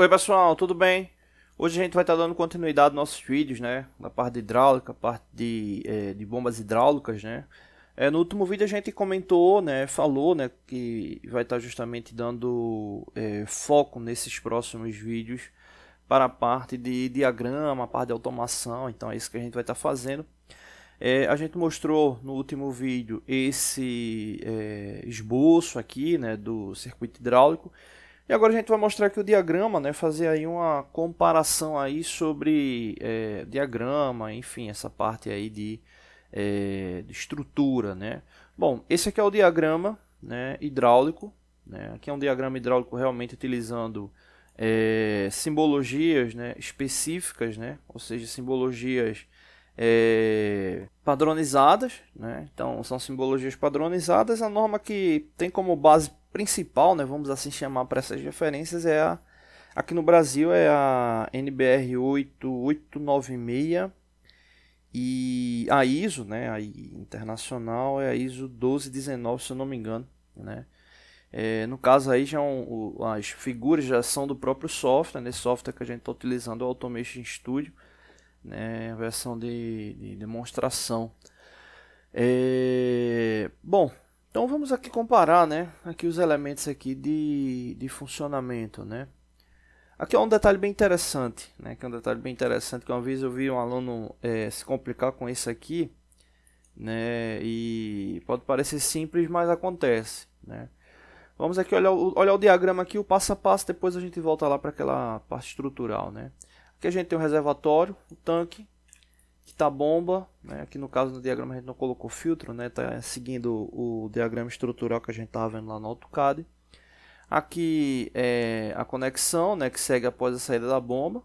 Oi pessoal, tudo bem? Hoje a gente vai estar tá dando continuidade aos nossos vídeos, né? Na parte de hidráulica, parte de, é, de bombas hidráulicas, né? É, no último vídeo a gente comentou, né? Falou, né? Que vai estar tá justamente dando é, foco nesses próximos vídeos para a parte de diagrama, a parte de automação. Então é isso que a gente vai estar tá fazendo. a gente mostrou no último vídeo esse esboço aqui, né? Do circuito hidráulico e agora a gente vai mostrar aqui o diagrama, né? fazer aí uma comparação aí sobre é, diagrama, enfim, essa parte aí de, é, de, estrutura. Né? Bom, esse aqui é o diagrama né, hidráulico, né? aqui é um diagrama hidráulico realmente utilizando é, simbologias né, específicas, né? ou seja, simbologias é, padronizadas, né? então são simbologias padronizadas. A norma que tem como base principal, né, vamos assim chamar para essas referências, é a aqui no Brasil é a NBR 8896 e a ISO, né, a internacional é a ISO 1219, se eu não me engano, né? É, no caso aí já é um, o, as figuras já são do próprio software, né, software que a gente está utilizando é o Automation Studio, né, versão de, de demonstração. É, bom, então vamos aqui comparar, né, aqui os elementos aqui de, de funcionamento, né. Aqui é um detalhe bem interessante, né, que é um detalhe bem interessante que uma vez eu vi um aluno é, se complicar com isso aqui, né, e pode parecer simples, mas acontece, né. Vamos aqui olhar o, olhar o diagrama aqui, o passo a passo, depois a gente volta lá para aquela parte estrutural, né. Aqui a gente tem o reservatório, o tanque, que está bomba, né? aqui no caso no diagrama a gente não colocou filtro, está né? Tá seguindo o diagrama estrutural que a gente estava vendo lá no AutoCAD. Aqui é a conexão né? que segue após a saída da bomba.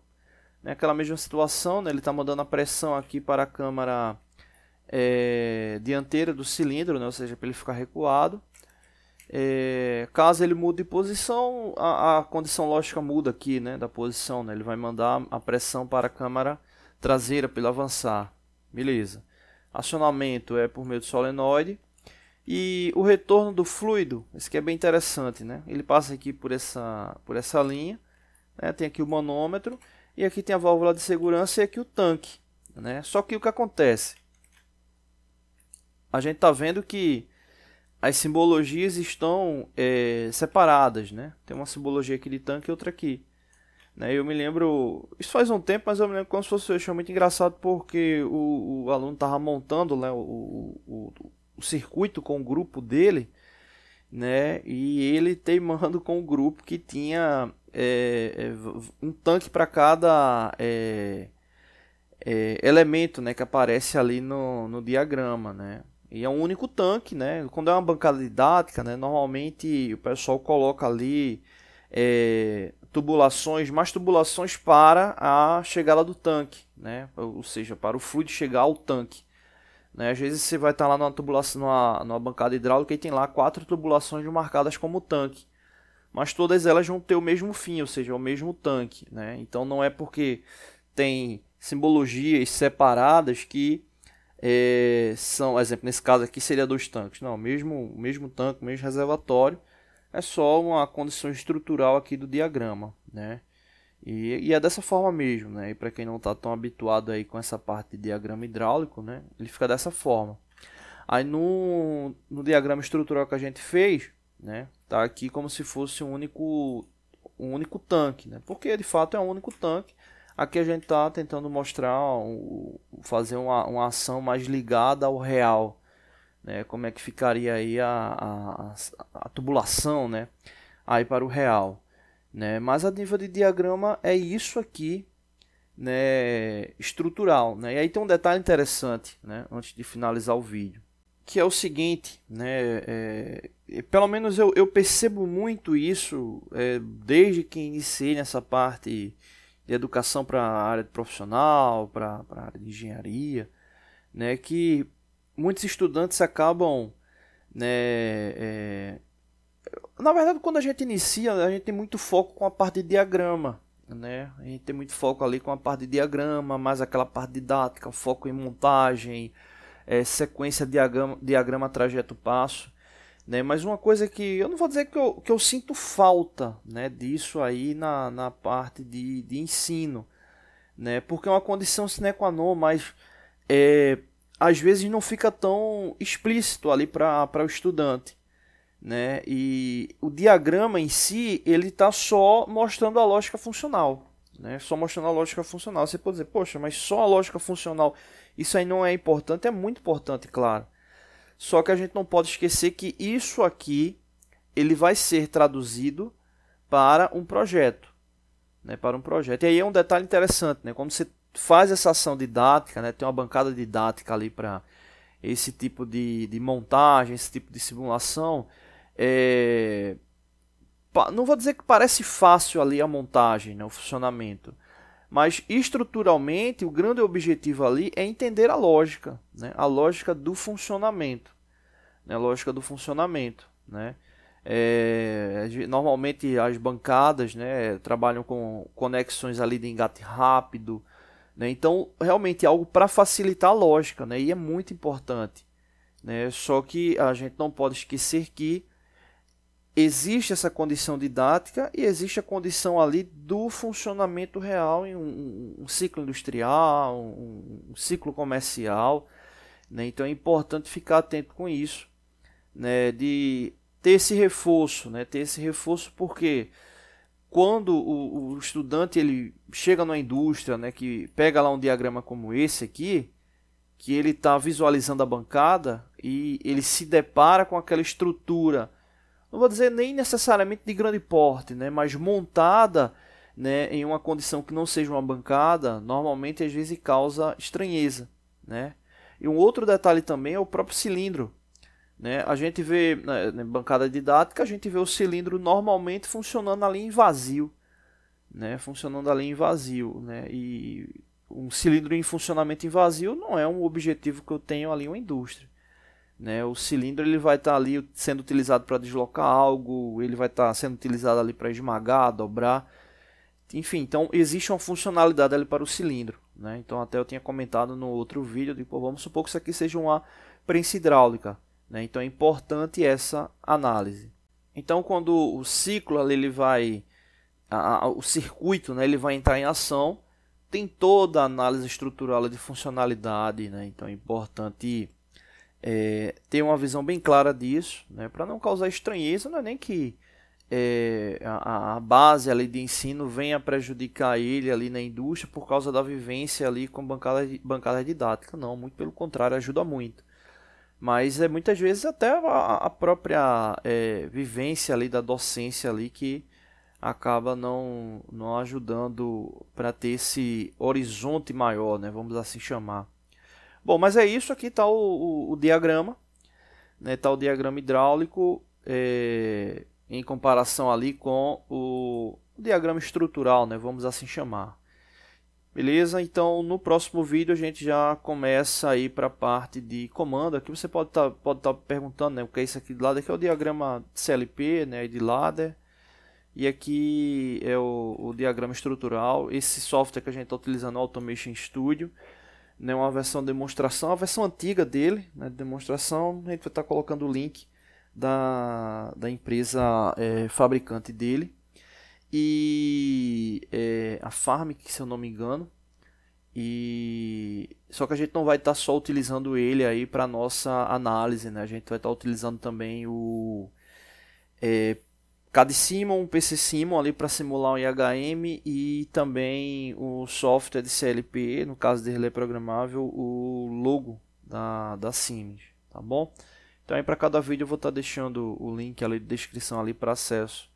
Né? Aquela mesma situação, né? ele está mandando a pressão aqui para a câmara é, dianteira do cilindro, né? ou seja, para ele ficar recuado. É, caso ele mude de posição, a, a, condição lógica muda aqui né? da posição, né? ele vai mandar a pressão para a câmara traseira para ele avançar. Beleza. Acionamento é por meio do solenoide. E o retorno do fluido, esse que é bem interessante, né? Ele passa aqui por essa, por essa linha, né? tem aqui o manômetro, e aqui tem a válvula de segurança e aqui o tanque, né? Só que o que acontece? A gente está vendo que as simbologias estão é, separadas, né? Tem uma simbologia aqui de tanque e outra aqui. Né? Eu me lembro, isso faz um tempo, mas eu me lembro como se fosse eu achei muito engraçado porque o, o aluno estava montando né, o, o, o, circuito com o grupo dele, né? E ele teimando com o grupo que tinha é, é um tanque para cada é, é, elemento, né, que aparece ali no, no diagrama, né? E é um único tanque, né? Quando é uma bancada didática, né? Normalmente o pessoal coloca ali é, tubulações, mais tubulações para a chegada do tanque, né? Ou seja, para o fluido chegar ao tanque. Né? Às vezes você vai estar lá numa tubulação, numa, numa bancada hidráulica e tem lá quatro tubulações marcadas como tanque, mas todas elas vão ter o mesmo fim, ou seja, o mesmo tanque, né? Então não é porque tem simbologias separadas que é, são, exemplo, nesse caso aqui seria dois tanques, não, mesmo mesmo tanque, mesmo reservatório, é só uma condição estrutural aqui do diagrama, né? E, e é dessa forma mesmo, né? E para quem não está tão habituado aí com essa parte de diagrama hidráulico, né? Ele fica dessa forma. Aí no, no diagrama estrutural que a gente fez, né? Tá aqui como se fosse um único, um único tanque, né? Porque de fato é um único tanque. Aqui a gente está tentando mostrar, fazer uma, uma ação mais ligada ao real, né? Como é que ficaria aí a, a, tubulação, né? Aí para o real, né? Mas a nível de diagrama é isso aqui, né? Estrutural, né? E aí tem um detalhe interessante, né? Antes de finalizar o vídeo, que é o seguinte, né? É, é pelo menos eu, eu percebo muito isso é, desde que iniciei nessa parte de educação para a área de profissional, para a área de engenharia, né, que muitos estudantes acabam né, é, na verdade, quando a gente inicia, a gente tem muito foco com a parte de diagrama, né? A gente tem muito foco ali com a parte de diagrama, mais aquela parte didática, foco em montagem, é, sequência, diagrama, diagrama, trajeto, passo. Né? Mas uma coisa que eu não vou dizer que eu, que eu sinto falta né, disso aí na, na parte de, de ensino, né? porque é uma condição sine qua non, mas é, às vezes não fica tão explícito ali para o estudante. Né? E o diagrama em si, ele está só mostrando a lógica funcional. Né? Só mostrando a lógica funcional. Você pode dizer, poxa, mas só a lógica funcional, isso aí não é importante? É muito importante, claro. Só que a gente não pode esquecer que isso aqui, ele vai ser traduzido para um projeto. Né? Para um projeto. E aí é um detalhe interessante, né? Quando você faz essa ação didática, né? Tem uma bancada didática ali para esse tipo de, de montagem, esse tipo de simulação é... Não vou dizer que parece fácil ali a montagem, né, o funcionamento. Mas estruturalmente, o grande objetivo ali é entender a lógica, né? a lógica do funcionamento. Né? A lógica do funcionamento. Né? É, normalmente as bancadas né, trabalham com conexões ali de engate rápido. Né? Então, realmente é algo para facilitar a lógica né? e é muito importante. Né? Só que a gente não pode esquecer que existe essa condição didática e existe a condição ali do funcionamento real em um, um ciclo industrial, um, um ciclo comercial. Né? Então é importante ficar atento com isso, né? de ter esse reforço, né? ter esse reforço porque quando o, o estudante ele chega na indústria, né? que pega lá um diagrama como esse aqui, que ele está visualizando a bancada e ele se depara com aquela estrutura não vou dizer nem necessariamente de grande porte, né, mas montada né, em uma condição que não seja uma bancada, normalmente às vezes causa estranheza. Né? E um outro detalhe também é o próprio cilindro. Né? A gente vê, na né, né, bancada didática, a gente vê o cilindro normalmente funcionando ali em vazio. Né? Funcionando ali em vazio. Né? E um cilindro em funcionamento em vazio não é um objetivo que eu tenho ali uma indústria. Né? O cilindro ele vai estar tá ali sendo utilizado para deslocar algo, ele vai estar tá sendo utilizado ali para esmagar, dobrar. Enfim, então existe uma funcionalidade ali para o cilindro. Né? Então até eu tinha comentado no outro vídeo, de, pô, vamos supor que isso aqui seja uma prensa hidráulica. Né? Então é importante essa análise. Então quando o ciclo ali, ele vai, a, a, o circuito né, ele vai entrar em ação, tem toda a análise estrutural de funcionalidade. Né? Então é importante é, ter uma visão bem clara disso, né, para não causar estranheza, não é nem que é, a, a, base ali de ensino venha prejudicar ele ali na indústria por causa da vivência ali com bancada, bancada didática, não, muito pelo contrário, ajuda muito. Mas é muitas vezes até a, a própria é, vivência ali da docência ali que acaba não, não ajudando para ter esse horizonte maior, né? Vamos assim chamar. Bom, mas é isso. Aqui está o, o, o, diagrama. Está né? Tá o diagrama hidráulico é, em comparação ali com o, o diagrama estrutural, né? vamos assim chamar. Beleza? Então, no próximo vídeo a gente já começa aí para a parte de comando. Aqui você pode estar tá, pode tá perguntando né, o que é isso aqui de lado. Aqui é o diagrama CLP né, de ladder. E aqui é o, o diagrama estrutural. Esse software que a gente está utilizando, o Automation Studio né, uma versão de demonstração, a versão antiga dele, né, de demonstração, a gente vai tá estar colocando o link da, da empresa é, fabricante dele e é, a Farm, que se eu não me engano, e só que a gente não vai estar tá só utilizando ele aí para nossa análise, né? A gente vai estar tá utilizando também o é, CAD Simon, um PC Simon ali para simular um IHM e também o software de CLP, no caso de relé programável, o logo da, da Siemens, tá bom? Então aí para cada vídeo eu vou estar tá deixando o link ali de descrição ali para acesso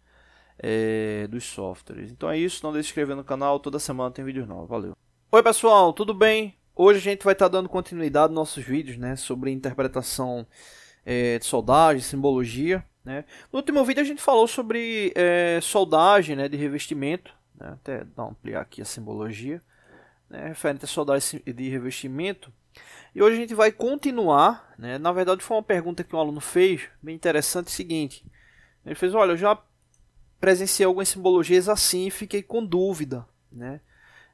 é, dos softwares. Então é isso, não deixe de se inscrever no canal, toda semana tem vídeos novos, valeu! Oi pessoal, tudo bem? Hoje a gente vai estar tá dando continuidade aos nossos vídeos né, sobre interpretação é, de soldagem, simbologia. Né? No último vídeo a gente falou sobre é, soldagem né, de revestimento, né? até ampliar aqui a simbologia, né, referente a soldagem de revestimento. E hoje a gente vai continuar, né? na verdade foi uma pergunta que um aluno fez, bem interessante, é seguinte. Ele fez, olha, eu já presenciei algumas simbologias assim e fiquei com dúvida né?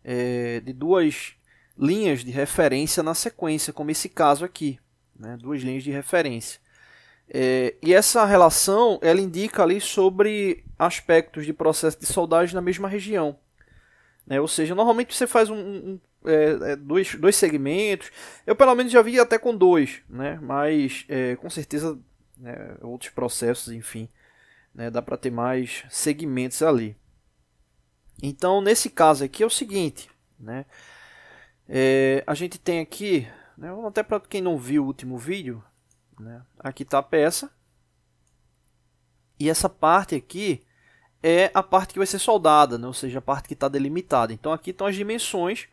É, de duas linhas de referência na sequência, como esse caso aqui, né? duas linhas de referência. É, e essa relação ela indica ali sobre aspectos de processo de soldagem na mesma região. Né? Ou seja, normalmente você faz um, um é, é, dois, dois segmentos. Eu pelo menos já vi até com dois, né? mas é, com certeza né, outros processos, enfim, né, dá para ter mais segmentos ali. Então, nesse caso aqui é o seguinte, né? É, a gente tem aqui, né, até para quem não viu o último vídeo, né? Aqui está a peça. E essa parte aqui é a parte que vai ser soldada, né? ou seja, a parte que está delimitada. Então aqui estão as dimensões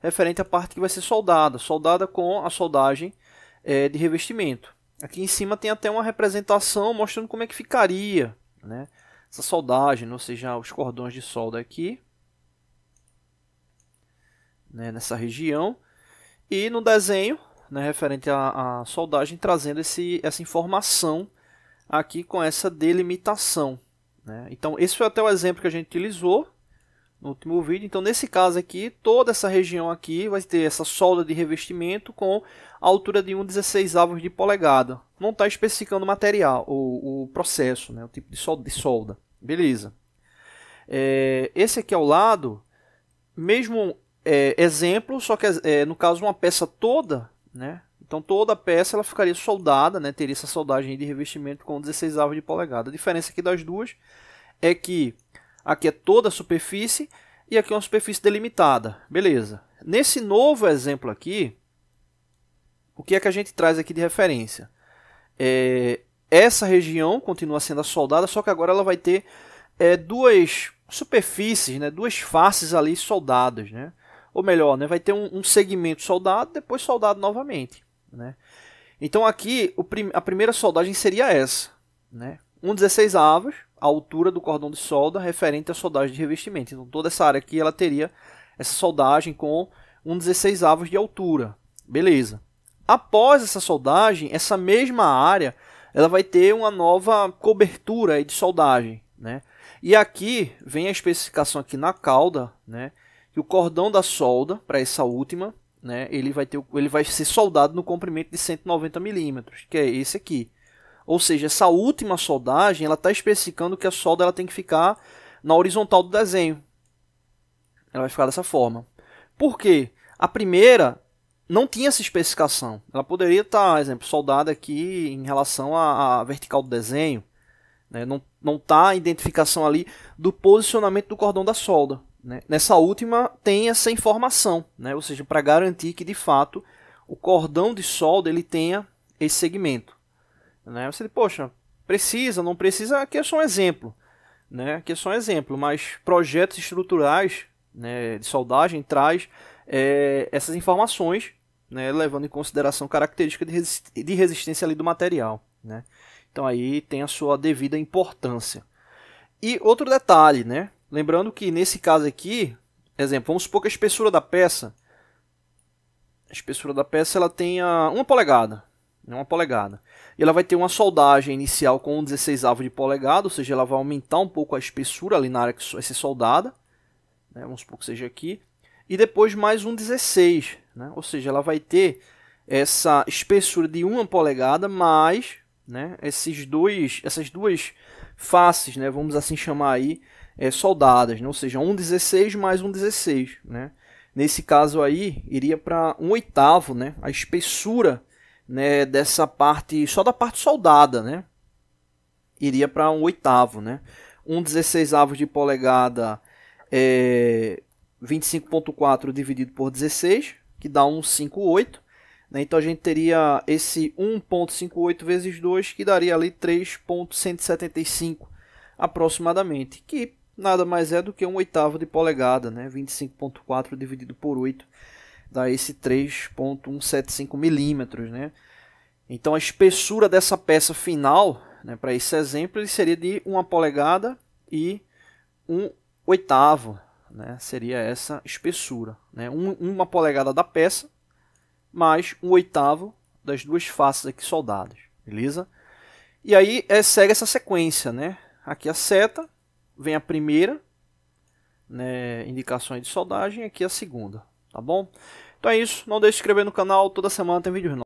referente à parte que vai ser soldada, soldada com a soldagem é, de revestimento. Aqui em cima tem até uma representação mostrando como é que ficaria né? essa soldagem, ou seja, os cordões de solda aqui, né? nessa região. E no desenho né, referente à, à soldagem, trazendo esse, essa informação aqui com essa delimitação. Né? Então, esse foi até o exemplo que a gente utilizou no último vídeo. Então, nesse caso aqui, toda essa região aqui vai ter essa solda de revestimento com a altura de 1,16 avos de polegada. Não está especificando o material, o, o processo, né? o tipo de solda. De solda. Beleza. É, esse aqui ao lado, mesmo é, exemplo, só que é, no caso uma peça toda, né? Então toda a peça ela ficaria soldada, né? Teria essa soldagem de revestimento com 16 avos de polegada. A diferença aqui das duas é que aqui é toda a superfície e aqui é uma superfície delimitada. Beleza. Nesse novo exemplo aqui, o que é que a gente traz aqui de referência? É, essa região continua sendo soldada, só que agora ela vai ter é, duas superfícies, né? duas faces ali soldadas. Né? ou melhor, né, vai ter um, um segmento soldado, depois soldado novamente. Né? Então aqui prim a primeira soldagem seria essa, né? um avos, a altura do cordão de solda referente à soldagem de revestimento. Então toda essa área aqui ela teria essa soldagem com um avos de altura, beleza? Após essa soldagem, essa mesma área ela vai ter uma nova cobertura de soldagem, né? E aqui vem a especificação aqui na cauda, né? o cordão da solda para essa última, né, ele vai ter ele vai ser soldado no comprimento de 190 milímetros, que é esse aqui. Ou seja, essa última soldagem, ela está especificando que a solda ela tem que ficar na horizontal do desenho. Ela vai ficar dessa forma. Por quê? A primeira não tinha essa especificação. Ela poderia estar, tá, exemplo, soldada aqui em relação à, à vertical do desenho. Né? Não está a identificação ali do posicionamento do cordão da solda. Né? Nessa última tem essa informação, né? ou seja, para garantir que de fato o cordão de solda ele tenha esse segmento. Né? Você diz, poxa, precisa, não precisa, aqui é só um exemplo. Né? Aqui é só um exemplo, mas projetos estruturais né, de soldagem traz é, essas informações, né, levando em consideração característica de, resist de resistência ali do material. Né? Então aí tem a sua devida importância. E outro detalhe, né? Lembrando que nesse caso aqui, exemplo, vamos supor que a espessura da peça, a espessura da peça ela tenha uma polegada, né, uma polegada. E ela vai ter uma soldagem inicial com um 16 avo de polegada, ou seja, ela vai aumentar um pouco a espessura ali na área que vai ser soldada, né? vamos supor que seja aqui, e depois mais um 16, né? ou seja, ela vai ter essa espessura de uma polegada mais né? esses dois, essas duas faces, né? vamos assim chamar aí, é, soldadas, né? ou seja, 1,16 mais 1,16. Né? Nesse caso aí, iria para um oitavo né? a espessura né, dessa parte, só da parte soldada, né? iria para um oitavo. Né? Um 16 avos de polegada é 25.4 dividido por 16, que dá 1,58. Né? Então a gente teria esse 1,58 vezes 2, que daria ali 3,175 aproximadamente, que nada mais é do que um oitavo de polegada, né? 25.4 dividido por 8 dá esse 3.175 milímetros, né? Então a espessura dessa peça final, né, para esse exemplo, ele seria de uma polegada e um oitavo, né? Seria essa espessura, né? Um, uma polegada da peça mais um oitavo das duas faces aqui soldadas, beleza? E aí é, segue essa sequência, né? Aqui a seta, vem a primeira, né, indicações de soldagem, aqui a segunda, tá bom? Então é isso, não deixe de se inscrever no canal, toda semana tem vídeo novo.